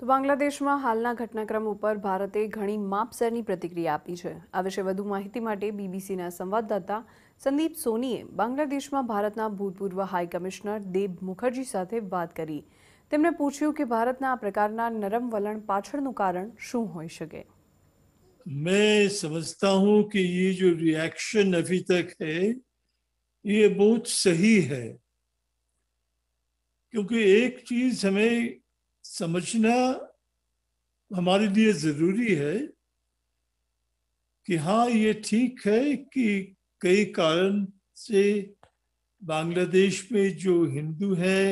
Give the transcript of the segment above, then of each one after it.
તો બાંગ્લાદેશમાં હાલના ઘટનાક્રમ ઉપર ભારતે ઘણી માપસરની પ્રતિક્રિયા આપી છે આ વિશે વધુ માહિતી માટે બીબીસીના સંવાદદાતા સંદીપ સોનીએ બાંગ્લાદેશમાં ભારતના ભૂતપૂર્વ હાઈ કમિશનર દેબ મુખર્જી સાથે વાત કરી તેમણે પૂછ્યું કે ભારતના આ પ્રકારના નરમ વલણ પાછળનું કારણ શું હોઈ શકે मैं समझता हूं कि ये जो रिएक्शन अभी तक है ये बहुत સહી है क्योंकि એક ચીજ हमें समझना हमारे लिए ज़रूरी है कि हाँ ये ठीक है कि कई कारण से बांग्लादेश में जो हिंदू है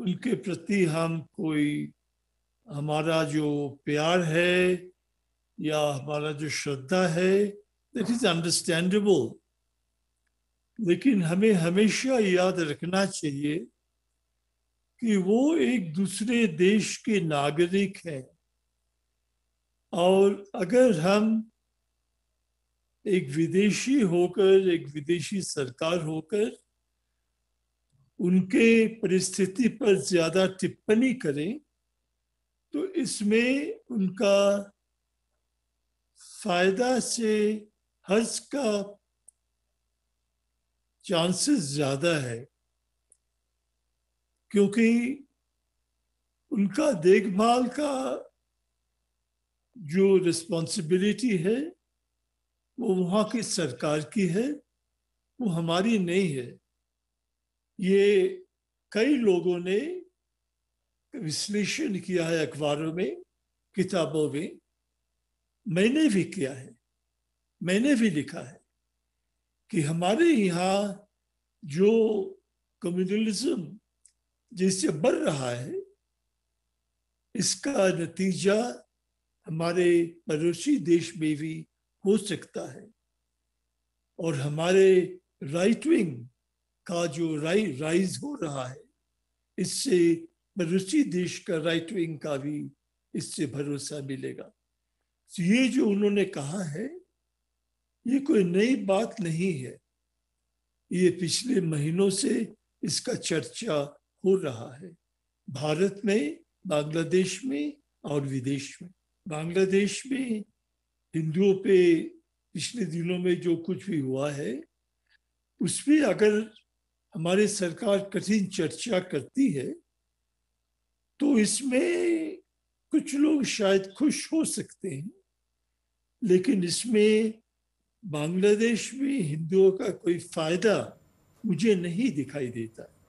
उनके प्रति हम कोई हमारा जो प्यार है या हमारा जो श्रद्धा है दैट इज अंडरस्टैंडेबल लेकिन हमें हमेशा याद रखना चाहिए कि वो एक दूसरे देश के नागरिक हैं और अगर हम एक विदेशी होकर एक विदेशी सरकार होकर उनके परिस्थिति पर ज्यादा टिप्पणी करें तो इसमें उनका फायदा से हर्ज का चांसेस ज्यादा है क्योंकि उनका देखभाल का जो रिस्पॉन्सिबिलिटी है वो वहाँ की सरकार की है वो हमारी नहीं है ये कई लोगों ने विश्लेषण किया है अखबारों में किताबों में मैंने भी किया है मैंने भी लिखा है कि हमारे यहाँ जो कम्युनलिज्म जिससे बढ़ रहा है इसका नतीजा हमारे पड़ोसी देश में भी हो सकता है और हमारे राइट विंग का जो राइ राइज हो रहा है इससे पड़ोसी देश का राइट विंग का भी इससे भरोसा मिलेगा तो ये जो उन्होंने कहा है ये कोई नई बात नहीं है ये पिछले महीनों से इसका चर्चा हो रहा है भारत में बांग्लादेश में और विदेश में बांग्लादेश में हिंदुओं पे पिछले दिनों में जो कुछ भी हुआ है उसमें अगर हमारे सरकार कठिन चर्चा करती है तो इसमें कुछ लोग शायद खुश हो सकते हैं लेकिन इसमें बांग्लादेश में हिंदुओं का कोई फायदा मुझे नहीं दिखाई देता